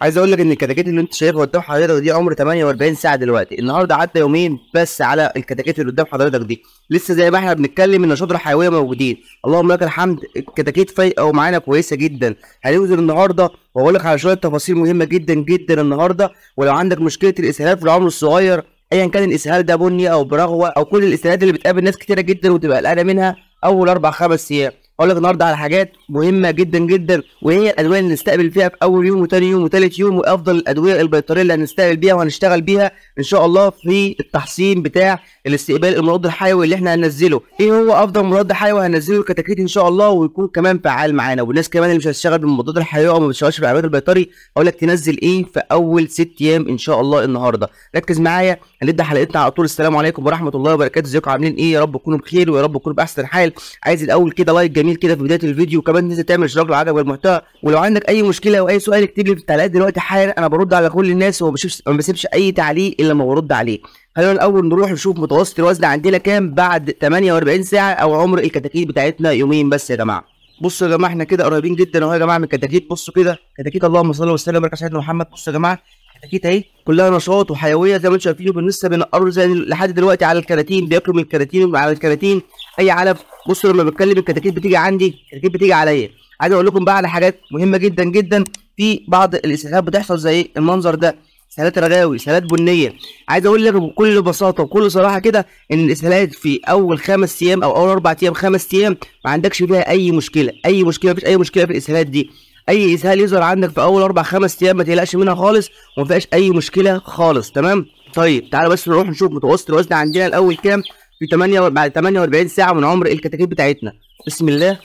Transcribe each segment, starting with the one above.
عايز اقول لك ان الكتاكيت اللي انت شايفها قدام حضرتك دي عمر 48 ساعه دلوقتي النهارده عدى يومين بس على الكتاكيت اللي قدام حضرتك دي لسه زي ما احنا بنتكلم ان الحيويه حيويه موجودين اللهم لك الحمد الكتاكيت فايقه ومعانا كويسه جدا هننزل النهارده واقول لك على شويه تفاصيل مهمه جدا جدا النهارده ولو عندك مشكله الاسهال في العمر الصغير ايا كان الاسهال ده بني او برغوه او كل الاسهالات اللي بتقابل ناس كتيره جدا وتبقى قلقانه منها اول اربع خمس ايام هقول لك النهارده على حاجات مهمه جدا جدا وهي الادويه اللي نستقبل فيها في اول يوم وثاني يوم وثالث يوم وافضل الادويه البيطريه اللي هنستقبل بيها وهنشتغل بيها ان شاء الله في التحصين بتاع الاستقبال المضاد الحيوي اللي احنا هننزله ايه هو افضل مضاد حيوي هننزله كتكريت ان شاء الله ويكون كمان فعال معانا والناس كمان اللي مش هتشتغل بالمضاد الحيوي او ما بتشتغلش بالعلاج البيطري هقول لك تنزل ايه في اول ست ايام ان شاء الله النهارده ركز معايا هنبدا حلقتنا على طول السلام عليكم ورحمه الله وبركاته ازيكم عاملين ايه يا رب تكونوا بخير ويا رب تكونوا باحسن حال عايز الاول كده لايك جميل كده في بدايه الفيديو وكمان تنزل تعمل اشتراك لو عجبك المحتوى ولو عندك اي مشكله او اي سؤال اكتب لي في التعليقات دلوقتي حالا انا برد على كل الناس وما بسيبش اي تعليق الا لما برد عليه خلينا الاول نروح نشوف متوسط الوزن عندنا كام بعد 48 ساعه او عمر الكتاكيت بتاعتنا يومين بس يا جماعه بصوا يا جماعه احنا كده قريبين جدا اهو يا جماعه من الكتاكيت بصوا كده كتاكيت اللهم صل وسلم وبارك على سيدنا محمد بصوا يا جماعه حكيت اهي كلها نشاط وحيويه زي ما انتم شايفين لسه بينقروا زي لحد دلوقتي على الكراتين بياكلوا من الكراتين على الكراتين اي علف بصوا لما بتكلم الكتاكيت بتيجي عندي الكتاكيت بتيجي عليا عايز اقول لكم بقى على حاجات مهمه جدا جدا في بعض الاسهالات بتحصل زي المنظر ده اسهالات رغاوي اسهالات بنيه عايز اقول لك بكل بساطه وكل صراحه كده ان الاسهالات في اول خمس ايام او اول اربع ايام خمس ايام ما عندكش فيها اي مشكله اي مشكله مفيش اي مشكله في الاسهالات دي اي اسهال يظهر عندك في اول اربع خمس ايام ما تقلقش منها خالص وما فيهاش اي مشكله خالص تمام طيب تعالى بس نروح نشوف متوسط الوزن عندنا الاول كام في 8 و... بعد 48 ساعه من عمر الكتاكيت بتاعتنا بسم الله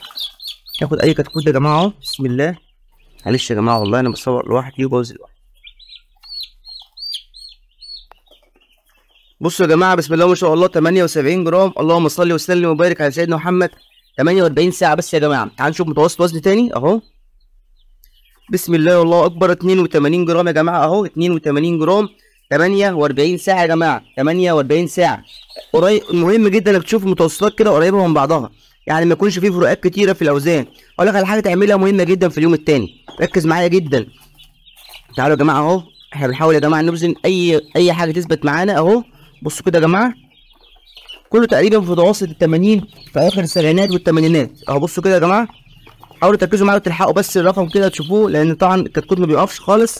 ناخد اي كتكوت يا جماعه اهو بسم الله معلش يا جماعه والله انا بصور لوحدي وبوزن لوحدي بصوا يا جماعه بسم الله ما شاء الله 78 جرام اللهم صل وسلم وبارك على سيدنا محمد 48 ساعه بس يا جماعه تعالوا نشوف متوسط وزن تاني اهو بسم الله والله اكبر 82 جرام يا جماعه اهو 82 جرام 48 ساعه يا جماعه 48 ساعه قريب مهم جدا انك تشوف المتوسطات كده قريبه من بعضها يعني ما يكونش فيه فروقات كتيره في الاوزان اقول لك على حاجه تعملها مهمه جدا في اليوم الثاني ركز معايا جدا تعالوا يا جماعه اهو احنا بنحاول يا جماعه نوزن اي اي حاجه تثبت معانا اهو بصوا كده يا جماعه كله تقريبا في متوسط ال 80 في اخر السبعينات والثمانينات اهو بصوا كده يا جماعه حاولوا تركزوا معايا وتلحقوا بس الرقم كده تشوفوه لان طبعا الكتكوت ما بيقفش خالص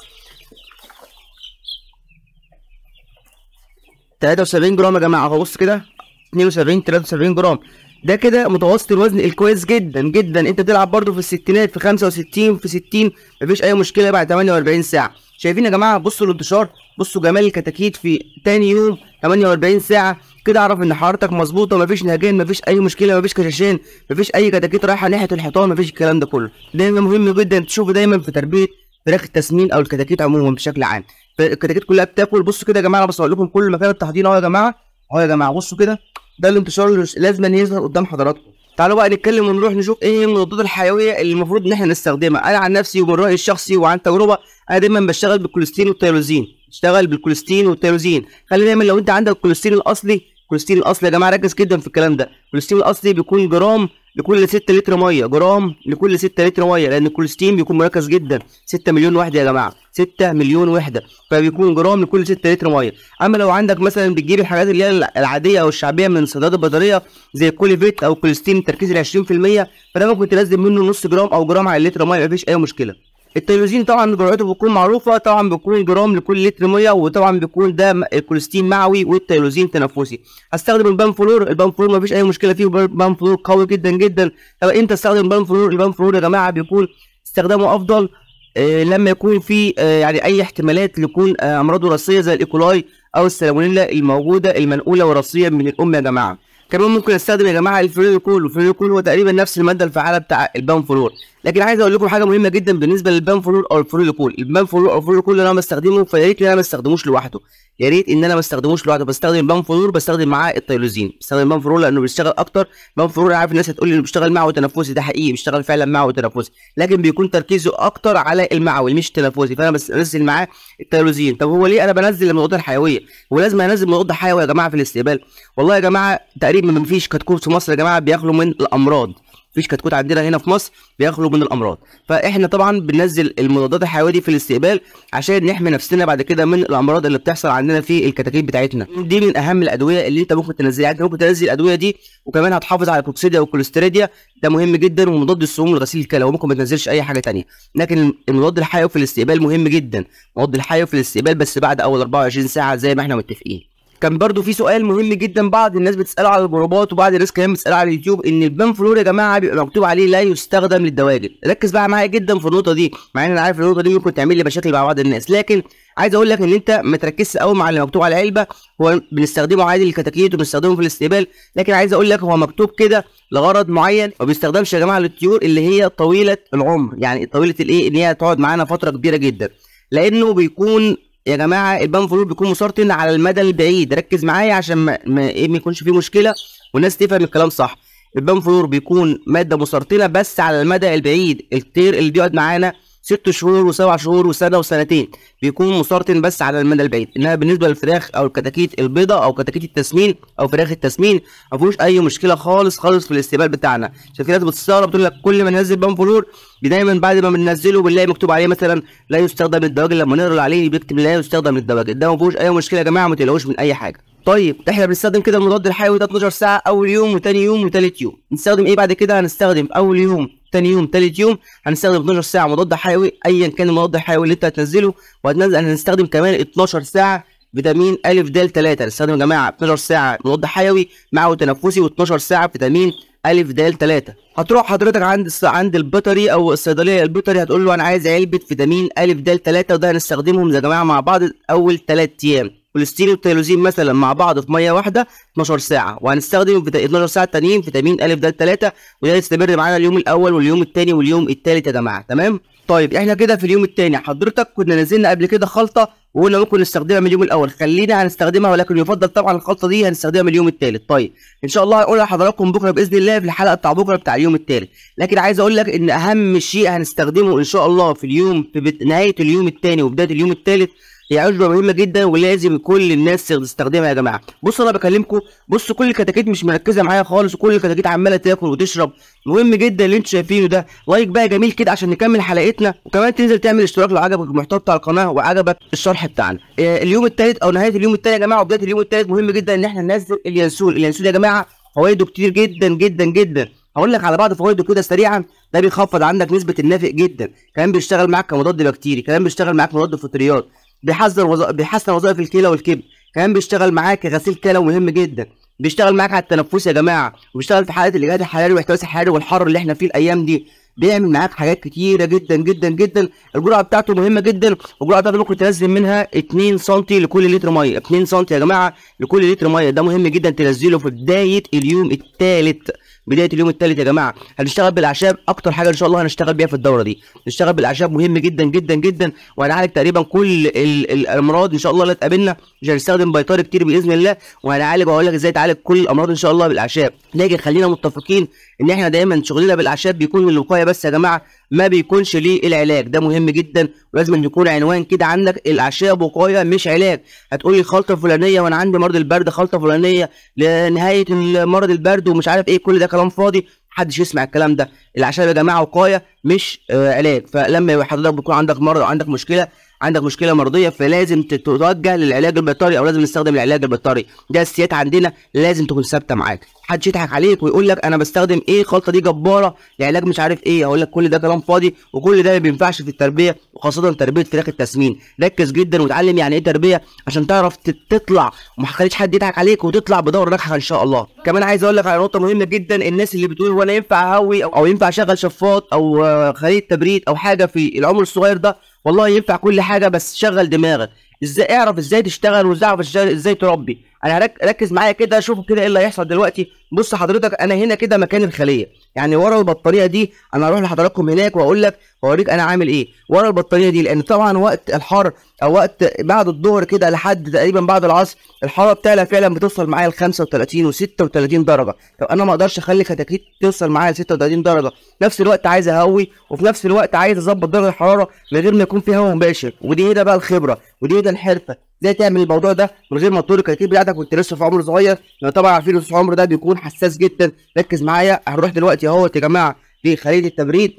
73 جرام يا جماعه اهو بص كده 72 73 جرام ده كده متوسط الوزن الكويس جدا جدا انت بتلعب برده في الستينات في 65 في 60 مفيش اي مشكله بعد 48 ساعه شايفين يا جماعه بصوا الانتشار بصوا جمال الكتاكيت في تاني يوم 48 ساعه كده اعرف ان حرارتك مظبوطه مفيش نهجان مفيش اي مشكله مفيش كشاشين مفيش اي كتاكيت رايحه ناحيه الحيطان مفيش الكلام ده كله ده مهم جدا تشوفه دايما في تربيه فراخ التسمين او الكتاكيت عموما بشكل عام فالكتاكيت كلها بتاكل بصوا كده يا جماعه انا بصور لكم كل مكان التحضير اهو يا جماعه اهو يا جماعه بصوا كده ده الانتشار اللي لازم يظهر قدام حضراتكم تعالوا بقى نتكلم ونروح نشوف ايه المضادات الحيويه اللي المفروض ان احنا نستخدمها انا عن نفسي ومن رايي الشخصي وعن تجربه انا دايما بشتغل بالكوليستين والتيروزين اشتغل بالكوليستين والتيروزين خلي دايما لو انت عندك الكوليستين الاصلي الكوليستين الاصلي يا جماعه ركز جدا في الكلام ده الكوليستين الاصلي بيكون جرام لكل 6 لتر ميه جرام لكل 6 لتر ميه لان الكولستين بيكون مركز جدا 6 مليون وحده يا جماعه 6 مليون وحده فبيكون جرام لكل 6 لتر ميه اما لو عندك مثلا بتجيب الحاجات اللي هي العاديه او الشعبيه من صيدلات البطاريه زي الكوليفيت او الكولستين تركيز ال 20% فده ممكن تنزل منه نص جرام او جرام على لتر ميه مفيش اي مشكله التيروزين طبعا جرعته بتكون معروفه طبعا بتكون جرام لكل لتر ميه وطبعا بيكون ده الكوليستين معوي والتيروزين تنفسي هستخدم البانفلور البانفلور مفيش اي مشكله فيه البانفلور قوي جدا جدا طب امتى استخدم البانفلور البانفلور يا جماعه بيكون استخدامه افضل آه لما يكون في آه يعني اي احتمالات لكون آه امراض وراثيه زي الايكولاي او السالمونيلا الموجوده المنقوله وراثيا من الام يا جماعه كمان ممكن استخدم يا جماعه الفلوريكول الفلوريكول هو تقريبا نفس الماده الفعاله بتاع البانفلور لكن عايز اقول لكم حاجه مهمه جدا بالنسبه للبان فلور او الفلور كول البان فلور او الفلور كول اللي انا بستخدمه فيا ريت ان انا ما استخدموش لوحده يا ريت ان انا ما استخدموش لوحده بستخدم البان فلور بستخدم معاه التيلوزين بستخدم البان فلور لانه بيشتغل اكتر البان فلور عارف الناس هتقول لي انه بيشتغل معه وتنفسي ده حقيقي بيشتغل فعلا معه وتنفسي لكن بيكون تركيزه اكتر على المعوي مش التنفسي فانا بنزل معاه التيلوزين طب هو ليه انا بنزل المضادات الحيويه هو لازم انزل مضاد حيوي يا جماعه في الاستقبال والله يا جماعه تقريبا ما فيش كتكوت في مصر يا جماعه بياكلوا من الامراض مفيش كتكوت عندنا هنا في مصر بيخلو من الامراض فاحنا طبعا بننزل المضادات الحيويه في الاستقبال عشان نحمي نفسنا بعد كده من الامراض اللي بتحصل عندنا في الكتاكيت بتاعتنا دي من اهم الادويه اللي انت ممكن تنزلها يعني انت ممكن تنزل الادويه دي وكمان هتحافظ على الكوكسيديا والكوليستيريديا ده مهم جدا ومضاد السموم لغسيل الكلى وممكن ما تنزلش اي حاجه ثانيه لكن المضاد الحيوي في الاستقبال مهم جدا مضاد الحيوي في الاستقبال بس بعد اول 24 ساعه زي ما احنا متفقين كان برضو في سؤال مهم جدا بعض الناس بتساله على الجروبات وبعض الناس كمان بتساله على اليوتيوب ان البان فلور يا جماعه بيبقى مكتوب عليه لا يستخدم للدواجن ركز بقى معايا جدا في النقطه دي مع ان انا عارف النقطه دي ممكن تعمل لي مشاكل مع بعض الناس لكن عايز اقول لك ان انت ما تركزش قوي مع اللي مكتوب على العلبه هو بنستخدمه عادي للكتاكيت وبنستخدمه في الاستقبال لكن عايز اقول لك هو مكتوب كده لغرض معين ما بيستخدمش يا جماعه للطيور اللي هي طويله العمر يعني طويله الايه ان هي تقعد معانا فتره كبيره جدا لانه بيكون يا جماعه البان فلور بيكون مسرطن على المدى البعيد ركز معايا عشان ما, ايه ما يكونش فيه مشكله والناس تفهم الكلام صح البان فلور بيكون ماده مسرطنه بس على المدى البعيد الطير اللي بيقعد معانا ست شهور وسبع شهور وسنه وسنتين بيكون مسرطن بس على المدى البعيد انما بالنسبه للفراخ او الكتاكيت البيضاء او كتاكيت التسمين او فراخ التسمين ما فيهوش اي مشكله خالص خالص في الاستقبال بتاعنا شركات بتستغرب بتقول لك كل ما ننزل بام فلور دايما بعد ما بننزله بنلاقي مكتوب عليه مثلا لا يستخدم للدواجن لما نقرا عليه بيكتب لا يستخدم للدواجن ده ما فيهوش اي مشكله يا جماعه ما تقلقوش من اي حاجه طيب احنا بنستخدم كده المضاد الحيوي ده 12 ساعه اول يوم وثاني يوم وثالث يوم نستخدم ايه بعد كده هنستخدم اول يوم تاني يوم تالت يوم هنستخدم 12 ساعه مضاد حيوي ايا كان المضاد الحيوي اللي انت هتنزله وهتنزل هنستخدم كمان 12 ساعه فيتامين ا د 3 هنستخدم يا جماعه 12 ساعه مضاد حيوي مع تنفسي و12 ساعه فيتامين ا د 3 هتروح حضرتك عند الس... عند البيطري او الصيدليه البيطري هتقول له انا عايز علبه فيتامين ا د 3 وده هنستخدمهم يا جماعه مع بعض اول 3 ايام والستين والتيروزين مثلا مع بعض في ميه واحده 12 ساعه وهنستخدم في 12 ساعه التانيين فيتامين ا د 3 وده هيستمر معانا اليوم الاول واليوم الثاني واليوم الثالث يا جماعه تمام طيب احنا كده في اليوم الثاني حضرتك كنا نزلنا قبل كده خلطه وقلنا ممكن نستخدمها من اليوم الاول خلينا هنستخدمها ولكن يفضل طبعا الخلطه دي هنستخدمها من اليوم الثالث طيب ان شاء الله هقولها لحضراتكم بكره باذن الله في الحلقه بتاع بكره بتاع اليوم الثالث لكن عايز اقول لك ان اهم شيء هنستخدمه ان شاء الله في اليوم في نهايه اليوم الثاني وبدايه اليوم الثالث هي عجوه مهمه جدا ولازم كل الناس تستخدمها يا جماعه بصوا انا بكلمكم بصوا كل الكتاكيت مش مركزه معايا خالص وكل الكتاكيت عماله تاكل وتشرب مهم جدا اللي انتم شايفينه ده لايك بقى جميل كده عشان نكمل حلقتنا وكمان تنزل تعمل اشتراك لو عجبك المحتوى بتاع القناه وعجبك الشرح بتاعنا آه، اليوم الثالث او نهايه اليوم الثاني يا جماعه وبدايه اليوم الثالث مهم جدا ان احنا ننزل اليانسول اليانسول يا جماعه فوائده كتير جدا جدا جدا هقول لك على بعض فوائده كده سريعا ده بيخفض عندك نسبه النافق جدا كمان بيشتغل معاك كمضاد بكتيري كمان بيشتغل معاك مضاد فطريات بيحسن وظائف بيحسن وظائف الكلى والكبد كمان بيشتغل معاك كغسيل كلى مهم جدا بيشتغل معاك على التنفس يا جماعه وبيشتغل في حاله الاجهاد الحراري والاحتباس الحراري والحر اللي احنا فيه الايام دي بيعمل معاك حاجات كتيره جدا جدا جدا الجرعه بتاعته مهمه جدا الجرعه بتاعته ممكن تنزل منها 2 سم لكل لتر ميه 2 سم يا جماعه لكل لتر ميه ده مهم جدا تنزله في بدايه اليوم الثالث بدايه اليوم الثالث يا جماعه هنشتغل بالاعشاب اكتر حاجه ان شاء الله هنشتغل بيها في الدوره دي نشتغل بالاعشاب مهم جدا جدا جدا وهنعالج تقريبا كل الامراض ان شاء الله اللي تقابلنا مش هنستخدم بيطار كتير باذن الله وهنعالج وهقول لك ازاي تعالج كل الامراض ان شاء الله بالاعشاب لكن خلينا متفقين ان احنا دايما شغلنا بالاعشاب بيكون للوقايه بس يا جماعه ما بيكونش للعلاج ده مهم جدا ولازم ان يكون عنوان كده عندك الاعشاب وقايه مش علاج هتقولي الخلطه الفلانيه وانا عندي مرض البرد خلطه فلانيه لنهايه مرض البرد ومش عارف ايه كل ده كلام فاضي محدش يسمع الكلام ده الاعشاب يا جماعه وقايه مش آه، علاج فلما حضرتك بيكون عندك مرض او عندك مشكله عندك مشكله مرضيه فلازم تتوجه للعلاج البيطري او لازم نستخدم العلاج البيطري ده السيات عندنا لازم تكون ثابته معاك محدش يضحك عليك ويقول لك انا بستخدم ايه الخلطه دي جباره لعلاج مش عارف ايه اقول لك كل ده كلام فاضي وكل ده ما بينفعش في التربيه وخاصه تربيه فراخ التسمين ركز جدا وتعلم يعني ايه تربيه عشان تعرف تطلع وما تخليش حد يضحك عليك وتطلع بدور ناجحه ان شاء الله كمان عايز اقول لك على نقطه مهمه جدا الناس اللي بتقول وانا ينفع اهوي او ينفع اشغل شفاط او خليه تبريد او حاجه في العمر الصغير ده والله ينفع كل حاجه بس شغل دماغك ازاي اعرف ازاي تشتغل وازاي ازاي تربي انا ركز معايا كده شوفوا كده ايه اللي هيحصل دلوقتي بص حضرتك انا هنا كده مكان الخليه يعني ورا البطاريه دي انا هروح لحضراتكم هناك واقول لك واوريك انا عامل ايه ورا البطاريه دي لان طبعا وقت الحر او وقت بعد الظهر كده لحد تقريبا بعد العصر الحراره بتاعها فعلا بتوصل معايا ل 35 و36 درجه طب انا ما اقدرش اخلي كتاكيت توصل معايا ل 36 درجه نفس الوقت عايز اهوي وفي نفس الوقت عايز اظبط درجه الحراره من غير ما يكون في هواء مباشر ودي هنا بقى الخبره ودي هنا الحرفه ازاي تعمل الموضوع ده من غير ما تطول الكتاكيت بتاعتك وانت لسه في عمر صغير لان طبعا عارفين لسه العمر ده بيكون حساس جدا ركز معايا هنروح دلوقتي اهوت يا جماعه لخليه التبريد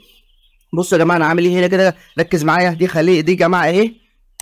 بصوا يا جماعه انا عامل ايه هنا كده ركز معايا دي خليه دي جماعه ايه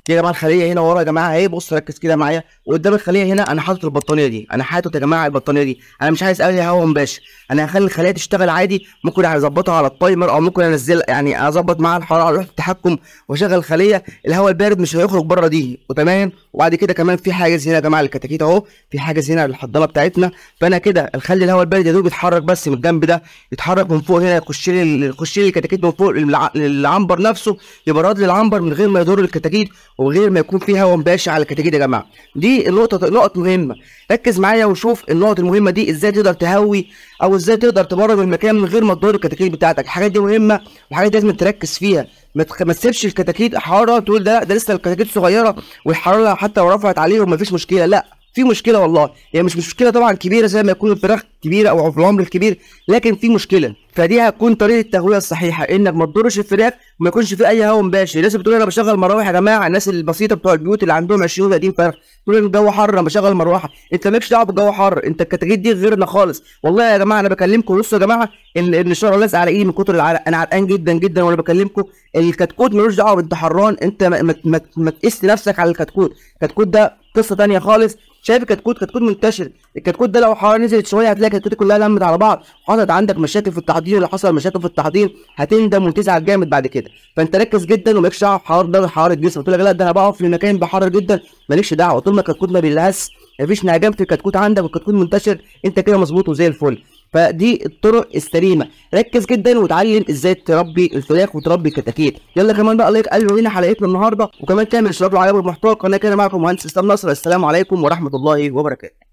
يا جماعه الخليه هنا ورا يا جماعه اهي بص ركز كده معايا وقدام الخليه هنا انا حاطط البطانيه دي انا حاطط يا جماعه البطانيه دي انا مش عايز قوي هوا مباشر انا هخلي الخليه تشتغل عادي ممكن اظبطها على التايمر او ممكن انزل يعني اظبط معاها الحراره على لوحه التحكم واشغل الخليه الهواء البارد مش هيخرج بره دي وتمام وبعد كده كمان في حاجز هنا يا جماعه الكتاكيت اهو في حاجز هنا للحضانه بتاعتنا فانا كده اخلي الهواء البارد يا دوب يتحرك بس من الجنب ده يتحرك من فوق هنا يخش لي يخش لي الكتاكيت من فوق للعنبر نفسه يبرد لي العنبر من غير ما يضر الكتاكيت وغير ما يكون فيها هوا مباشر على الكتاكيت يا جماعه دي النقطه نقط مهمه ركز معايا وشوف النقط المهمه دي ازاي تقدر تهوي او ازاي تقدر تبرر المكان من غير ما تضر الكتاكيت بتاعتك الحاجات دي مهمه وحاجات لازم تركز فيها ما تسيبش الكتاكيت حراره تقول ده ده لسه الكتاكيت صغيره والحراره حتى لو رفعت عليهم مفيش مشكله لا في مشكله والله هي يعني مش مشكله طبعا كبيره زي ما يكون الفراخ كبيره او في العمر الكبير لكن في مشكله فدي هتكون طريقه التهويه الصحيحه انك ما تضرش الفراخ وما يكونش في اي هواء مباشر الناس بتقول انا بشغل مراوح يا جماعه الناس البسيطه بتوع البيوت اللي عندهم 20 و30 فرخ تقول الجو حر انا بشغل مروحه انت مالكش دعوه بالجو حر انت الكتاكيت دي غيرنا خالص والله يا جماعه انا بكلمكم بصوا يا جماعه ان ان الشارع لازق على ايدي من كتر العرق انا عرقان جدا جدا وانا بكلمكم الكتكوت ملوش دعوه بالتحران انت ما, ما, ما, ما تقيس نفسك على الكتكوت الكتكوت ده قصه ثانيه خالص شايف الكتكوت كتكوت منتشر الكتكوت ده لو حراره نزلت شويه هتلاقي الكتكوت كلها لمت على بعض حصلت عندك مشاكل في التحضير اللي حصل مشاكل في التحضير هتندم وتزعل جامد بعد كده فانت ركز جدا ومالكش دعوه بحراره درجه حراره جسمك تقول لك لا ده انا بقف في مكان بحر جدا مالكش دعوه طول ما الكتكوت ما بيلهس مفيش انهجام في الكتكوت عندك والكتكوت منتشر انت كده مظبوط وزي الفل فدي الطرق السليمه ركز جدا وتعلم ازاي تربي الفراخ وتربي الكتاكيت يلا كمان بقى لايك قلب لنا حلقتنا النهارده وكمان كامل اشتراك وعجب المحتوى القناه كده معكم مهندس اسلام نصر السلام عليكم ورحمه الله وبركاته